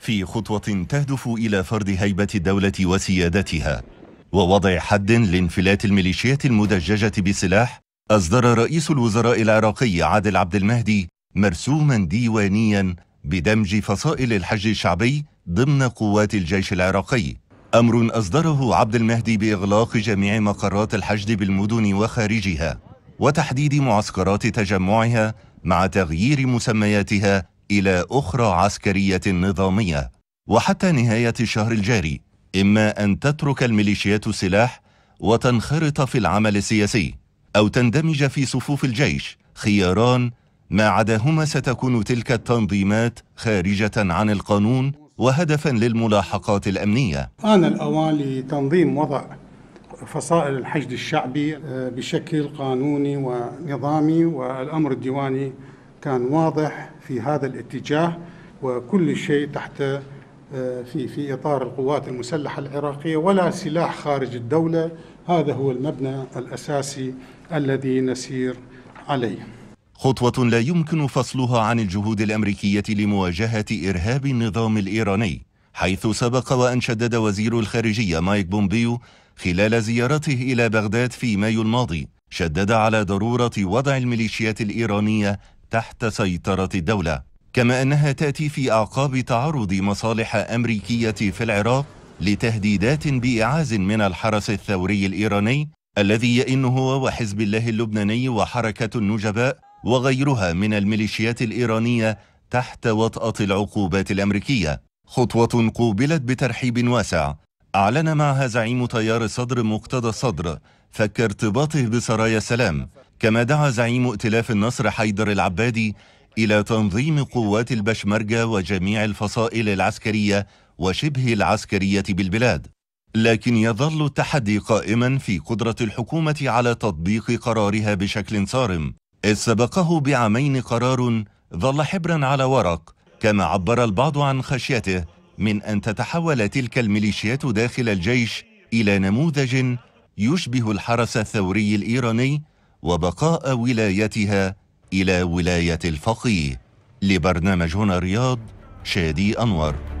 في خطوة تهدف إلى فرض هيبة الدولة وسيادتها ووضع حد لانفلات الميليشيات المدججة بسلاح أصدر رئيس الوزراء العراقي عادل عبد المهدي مرسوما ديوانيا بدمج فصائل الحج الشعبي ضمن قوات الجيش العراقي أمر أصدره عبد المهدي بإغلاق جميع مقرات الحشد بالمدن وخارجها وتحديد معسكرات تجمعها مع تغيير مسمياتها إلى أخرى عسكرية نظامية وحتى نهاية الشهر الجاري إما أن تترك الميليشيات السلاح وتنخرط في العمل السياسي أو تندمج في صفوف الجيش خياران ما عداهما ستكون تلك التنظيمات خارجة عن القانون وهدفا للملاحقات الأمنية آن الأوان لتنظيم وضع فصائل الحشد الشعبي آه، بشكل قانوني ونظامي والأمر الديواني كان واضح في هذا الاتجاه وكل شيء تحت آه، في في اطار القوات المسلحه العراقيه ولا سلاح خارج الدوله هذا هو المبنى الاساسي الذي نسير عليه خطوه لا يمكن فصلها عن الجهود الامريكيه لمواجهه ارهاب النظام الايراني حيث سبق وان شدد وزير الخارجيه مايك بومبيو خلال زيارته الى بغداد في مايو الماضي شدد على ضروره وضع الميليشيات الايرانيه تحت سيطرة الدولة كما أنها تأتي في أعقاب تعرض مصالح أمريكية في العراق لتهديدات بإعاز من الحرس الثوري الإيراني الذي يئن هو وحزب الله اللبناني وحركة النجباء وغيرها من الميليشيات الإيرانية تحت وطأة العقوبات الأمريكية خطوة قوبلت بترحيب واسع أعلن معها زعيم تيار الصدر مقتدى الصدر فك ارتباطه بسرايا السلام كما دعا زعيم ائتلاف النصر حيدر العبادي إلى تنظيم قوات البشمركة وجميع الفصائل العسكرية وشبه العسكرية بالبلاد لكن يظل التحدي قائما في قدرة الحكومة على تطبيق قرارها بشكل صارم إذ سبقه بعامين قرار ظل حبرا على ورق كما عبر البعض عن خشيته من أن تتحول تلك الميليشيات داخل الجيش إلى نموذج يشبه الحرس الثوري الإيراني وبقاء ولايتها إلى ولاية الفقيه لبرنامجنا رياض شادي أنور